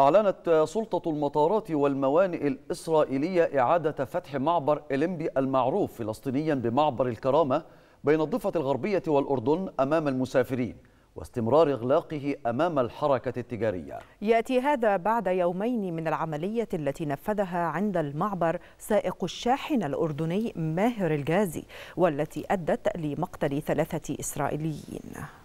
أعلنت سلطة المطارات والموانئ الإسرائيلية إعادة فتح معبر إلمبي المعروف فلسطينيا بمعبر الكرامة بين الضفة الغربية والأردن أمام المسافرين واستمرار إغلاقه أمام الحركة التجارية يأتي هذا بعد يومين من العملية التي نفذها عند المعبر سائق الشاحن الأردني ماهر الجازي والتي أدت لمقتل ثلاثة إسرائيليين